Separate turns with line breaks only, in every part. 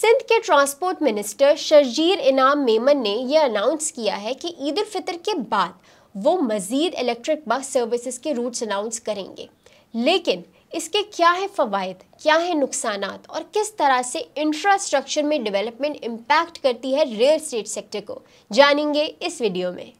सिंध के transport minister शर्जीर इनाम मेमन ने यह अनाउंस किया है कि ईद फितर के बाद वो मज़ीद इलेक्ट्रिक बस सर्विसेज के रूट्स अनाउंस करेंगे लेकिन इसके क्या है फ़वाद क्या है नुकसान और किस तरह से इंफ्रास्ट्रक्चर में डेवलपमेंट इम्पैक्ट करती है रियल इस्टेट सेक्टर को जानेंगे इस वीडियो में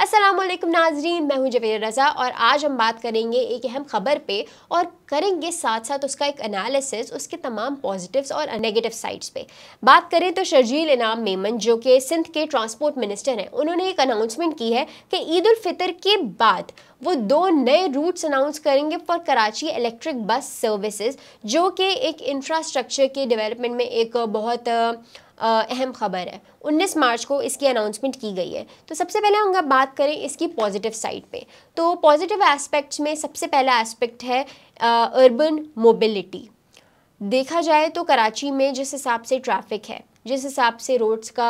अस्सलाम वालेकुम नाजरीन मैं हूं जवेर रज़ा और आज हम बात करेंगे एक अहम ख़बर पे और करेंगे साथ साथ उसका एक एनालिसिस उसके तमाम पॉजिटिव्स और नेगेटिव साइड्स पे बात करें तो शर्जील इनाम मेमन जो कि सिंध के ट्रांसपोर्ट मिनिस्टर हैं उन्होंने एक अनाउंसमेंट की है कि ईद फितर के बाद वो दो नए रूट्स अनाउंस करेंगे for Karachi electric bus services जो कि एक इंफ्रास्ट्रक्चर के डेवलपमेंट में एक बहुत अहम खबर है 19 मार्च को इसकी अनाउंसमेंट की गई है तो सबसे पहले हम बात करें इसकी पॉजिटिव साइड पे तो पॉजिटिव एस्पेक्ट्स में सबसे पहला एस्पेक्ट है अर्बन मोबिलिटी देखा जाए तो कराची में जिस हिसाब से ट्रैफिक है जिस हिसाब से रोड्स का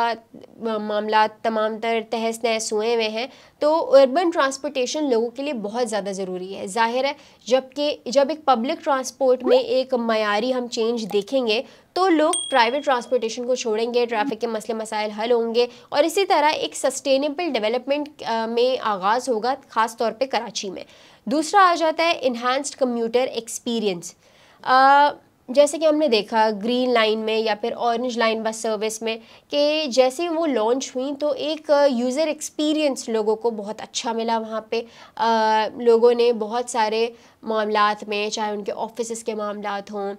मामला तमाम तर तहस नहस हुए हुए हैं तो अर्बन ट्रांसपोर्टेशन लोगों के लिए बहुत ज़्यादा ज़रूरी है ज़ाहिर है जबकि जब एक पब्लिक ट्रांसपोर्ट में एक मयारी हम चेंज देखेंगे तो लोग प्राइवेट ट्रांसपोर्टेशन को छोड़ेंगे ट्रैफिक के मसले मसाइल हल होंगे और इसी तरह एक सस्टेनेबल डेवलपमेंट में आगाज़ होगा ख़ास तौर पर कराची में दूसरा आ जाता है इन्हांस्ड कम्यूटर एक्सपीरियंस जैसे कि हमने देखा ग्रीन लाइन में या फिर ऑरेंज लाइन बस सर्विस में कि जैसे वो लॉन्च हुई तो एक यूज़र uh, एक्सपीरियंस लोगों को बहुत अच्छा मिला वहाँ पे आ, uh, लोगों ने बहुत सारे मामला में चाहे उनके ऑफिस के मामला हों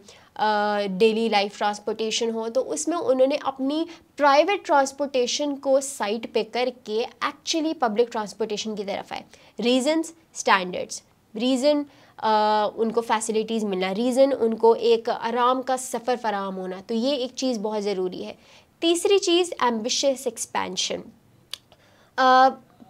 डेली लाइफ ट्रांसपोर्टेशन हो तो उसमें उन्होंने अपनी प्राइवेट ट्रांसपोर्टेशन को साइट पे करके एक्चुअली पब्लिक ट्रांसपोर्टेशन की तरफ आए रीजंस स्टैंडर्ड्स रीज़न uh, उनको फैसिलिटीज़ मिलना रीज़न उनको एक आराम का सफ़र फराहम होना तो ये एक चीज़ बहुत ज़रूरी है तीसरी चीज़ एम्बिशस एक्सपेंशन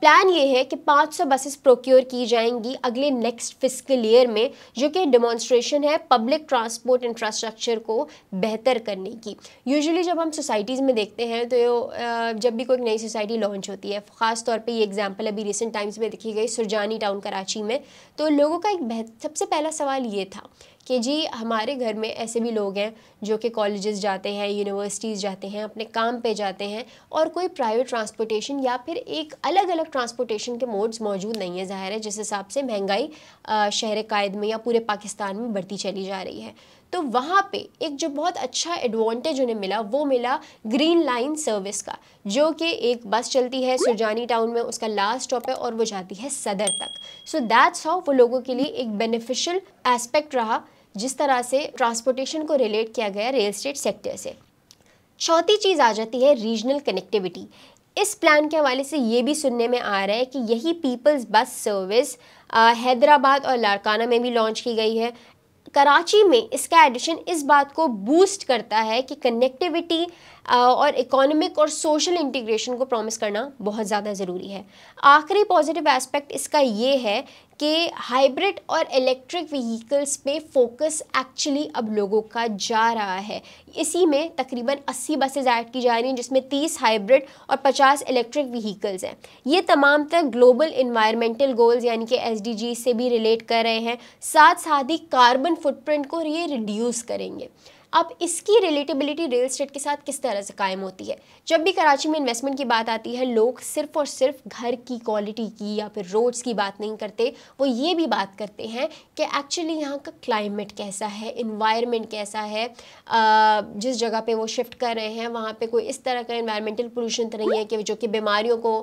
प्लान ये है कि 500 बसेस प्रोक्योर की जाएंगी अगले नेक्स्ट फिजिकल ईयर में जो कि डिमॉन्स्ट्रेशन है पब्लिक ट्रांसपोर्ट इंफ्रास्ट्रक्चर को बेहतर करने की यूजुअली जब हम सोसाइटीज़ में देखते हैं तो जब भी कोई नई सोसाइटी लॉन्च होती है ख़ास तौर पे ये एग्जांपल अभी रिसेंट टाइम्स में देखी गई सुरजानी टाउन कराची में तो लोगों का एक सबसे पहला सवाल ये था कि जी हमारे घर में ऐसे भी लोग हैं जो कि कॉलेजेस जाते हैं यूनिवर्सिटीज़ जाते हैं अपने काम पे जाते हैं और कोई प्राइवेट ट्रांसपोर्टेशन या फिर एक अलग अलग तक ट्रांसपोर्टेशन के मोड्स मौजूद नहीं है ज़ाहिर है जिस हिसाब से महंगाई शहर कायद में या पूरे पाकिस्तान में बढ़ती चली जा रही है तो वहाँ पे एक जो बहुत अच्छा एडवांटेज उन्हें मिला वो मिला ग्रीन लाइन सर्विस का जो कि एक बस चलती है सुरजानी टाउन में उसका लास्ट स्टॉप है और वो जाती है सदर तक सो दैट्स हाउ वो लोगों के लिए एक बेनिफिशियल एस्पेक्ट रहा जिस तरह से ट्रांसपोर्टेशन को रिलेट किया गया रियल स्टेट सेक्टर से चौथी चीज़ आ जाती है रीजनल कनेक्टिविटी इस प्लान के हवाले से ये भी सुनने में आ रहा है कि यही पीपल्स बस सर्विस हैदराबाद और लारकाना में भी लॉन्च की गई है कराची में इसका एडिशन इस बात को बूस्ट करता है कि कनेक्टिविटी और इकोनॉमिक और सोशल इंटीग्रेशन को प्रॉमिस करना बहुत ज़्यादा ज़रूरी है आखिरी पॉजिटिव एस्पेक्ट इसका ये है कि हाइब्रिड और इलेक्ट्रिक व्हीकल्स पे फोकस एक्चुअली अब लोगों का जा रहा है इसी में तकरीबन 80 बसेज ऐड की जा रही हैं जिसमें 30 हाइब्रिड और 50 इलेक्ट्रिक व्हीकल्स हैं ये तमाम तक ग्लोबल इन्वायरमेंटल गोल्स यानी कि एस से भी रिलेट कर रहे हैं साथ साथ ही कार्बन फुटप्रिंट को ये रिड्यूस करेंगे अब इसकी रिलेटेबिलिटी रियल स्टेट के साथ किस तरह से कायम होती है जब भी कराची में इन्वेस्टमेंट की बात आती है लोग सिर्फ और सिर्फ घर की क्वालिटी की या फिर रोड्स की बात नहीं करते वो ये भी बात करते हैं कि एक्चुअली यहाँ का क्लाइमेट कैसा है इन्वायरमेंट कैसा है जिस जगह पर वो शिफ्ट कर रहे हैं वहाँ पर कोई इस तरह का इन्वायरमेंटल पोल्यूशन तो नहीं है कि जो कि बीमारियों को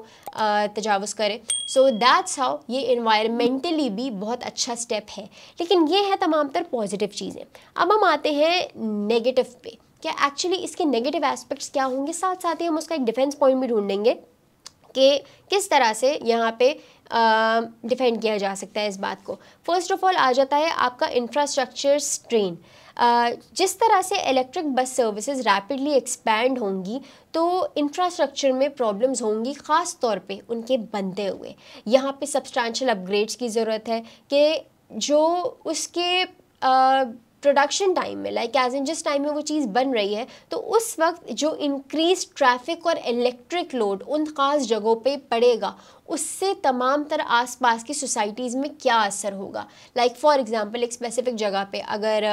तजावज़ करे सो दैट्स हाउ ये इन्वायरमेंटली भी बहुत अच्छा स्टेप है लेकिन ये है तमाम तर पॉजिटिव चीज़ें अब हम आते हैं नेगेटिव पे क्या एक्चुअली इसके नेगेटिव एस्पेक्ट्स क्या होंगे साथ साथ ही हम उसका एक डिफेंस पॉइंट भी ढूंढेंगे कि किस तरह से यहाँ पे डिफेंड किया जा सकता है इस बात को फर्स्ट ऑफ ऑल आ जाता है आपका इंफ्रास्ट्रक्चर स्ट्रेन जिस तरह से electric bus services rapidly expand होंगी तो इंफ्रास्ट्रक्चर में प्रॉब्लम्स होंगी ख़ास तौर पे उनके बनते हुए यहाँ पे सब्सटैंशल अपग्रेड्स की ज़रूरत है कि जो उसके आ, प्रोडक्शन टाइम में लाइक एज इन जिस टाइम में वो चीज़ बन रही है तो उस वक्त जो इंक्रीज ट्रैफिक और इलेक्ट्रिक लोड उन ख़ास जगहों पे पड़ेगा उससे तमाम तर आस पास की सोसाइटीज़ में क्या असर होगा लाइक फॉर एग्ज़ाम्पल एक स्पेसिफिक जगह पे अगर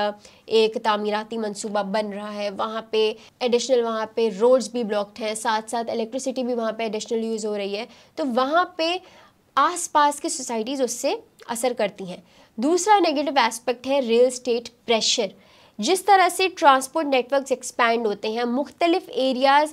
एक तामीराती मंसूबा बन रहा है वहाँ पे एडिशनल वहाँ पे रोड्स भी ब्लॉक्ड हैं साथ साथ इलेक्ट्रिसिटी भी वहाँ पे एडिशनल यूज़ हो रही है तो वहाँ पे आसपास की सोसाइटीज़ उससे असर करती हैं दूसरा नेगेटिव एस्पेक्ट है रियल स्टेट प्रेशर जिस तरह से ट्रांसपोर्ट नेटवर्क्स एक्सपैंड होते हैं मुख्तलिफ एरियाज़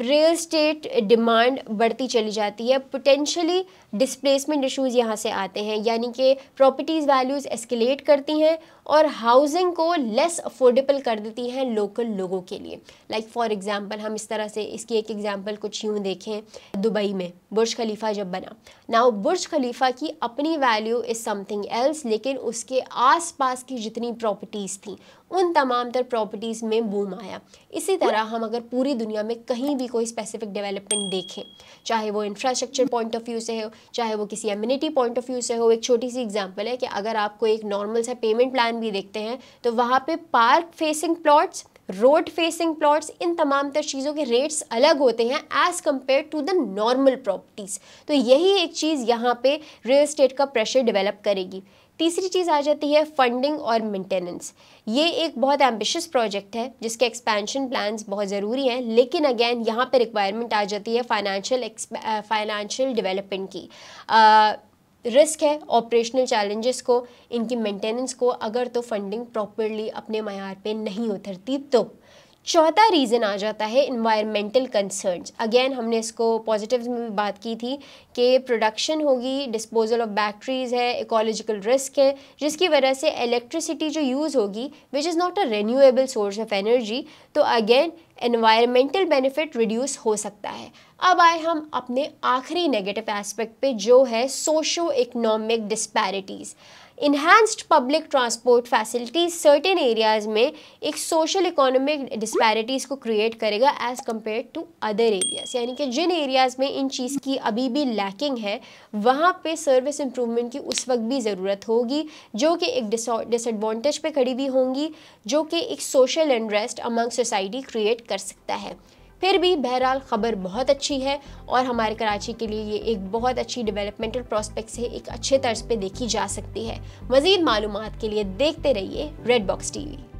रियल स्टेट डिमांड बढ़ती चली जाती है पोटेंशली डिस्प्लेसमेंट इश्यूज यहाँ से आते हैं यानी कि प्रॉपर्टीज़ वैल्यूज़ एस्केलेट करती हैं और हाउसिंग को लेस अफोर्डेबल कर देती हैं लोकल लोगों के लिए लाइक फॉर एग्ज़ाम्पल हम इस तरह से इसकी एक एग्ज़ाम्पल कुछ यूँ देखें दुबई में बुर्ज खलीफ़ा जब बना नाउ बुर्ज खलीफ़ा की अपनी वैल्यू इज़ समथिंग एल्स लेकिन उसके आस की जितनी प्रॉपर्टीज़ थी उन तमाम तर प्रॉपर्टीज़ में बूम आया इसी तरह हम अगर पूरी दुनिया में कहीं भी कोई स्पेसिफिक डेवलपमेंट देखें चाहे वो इंफ्रास्ट्रक्चर पॉइंट ऑफ व्यू से हो चाहे वो किसी एम्यूनिटी पॉइंट ऑफ व्यू से हो एक छोटी सी एग्जांपल है कि अगर आप कोई एक नॉर्मल सा पेमेंट प्लान भी देखते हैं तो वहाँ पे park facing plots road facing plots इन तमाम तर चीज़ों के रेट्स अलग होते हैं as compare to the normal properties तो यही एक चीज़ यहाँ पे रियल इस्टेट का प्रेशर डेवलप करेगी तीसरी चीज़ आ जाती है फंडिंग और मेंटेनेंस ये एक बहुत एम्बिशियस प्रोजेक्ट है जिसके एक्सपेंशन प्लान्स बहुत ज़रूरी हैं लेकिन अगेन यहाँ पे रिक्वायरमेंट आ जाती है फाइनेंशियल फाइनेंशियल डेवलपमेंट की uh, रिस्क है ऑपरेशनल चैलेंजेस को इनकी मेंटेनेंस को अगर तो फंडिंग प्रॉपरली अपने मैार पे नहीं उतरती तो चौथा रीज़न आ जाता है इन्वायरमेंटल कंसर्न्स अगेन हमने इसको पॉजिटिव्स में भी बात की थी कि प्रोडक्शन होगी डिस्पोजल ऑफ बैटरीज है इकोलॉजिकल रिस्क है जिसकी वजह से इलेक्ट्रिसिटी जो यूज़ होगी which is not a renewable source of energy तो अगेन एनवायरमेंटल बेनिफिट रिड्यूस हो सकता है अब आए हम अपने आखिरी नेगेटिव एस्पेक्ट पे जो है socio economic disparities enhanced public transport facilities certain areas में एक सोशल इकोनॉमिक डिस्पैरिटीज़ को क्रिएट करेगा as compare to other areas यानी कि जिन एरियाज़ में इन चीज़ की अभी भी लैकिंग है वहाँ पे सर्विस इम्प्रूवमेंट की उस वक्त भी ज़रूरत होगी जो कि एक डिसएडवांटेज पे खड़ी भी होंगी जो कि एक social interest among society create कर सकता है फिर भी बहरहाल ख़बर बहुत अच्छी है और हमारे कराची के लिए ये एक बहुत अच्छी डेवलपमेंटल प्रॉस्पेक्ट से एक अच्छे तर्ज पे देखी जा सकती है मज़ीद मालूम के लिए देखते रहिए रेड बॉक्स टीवी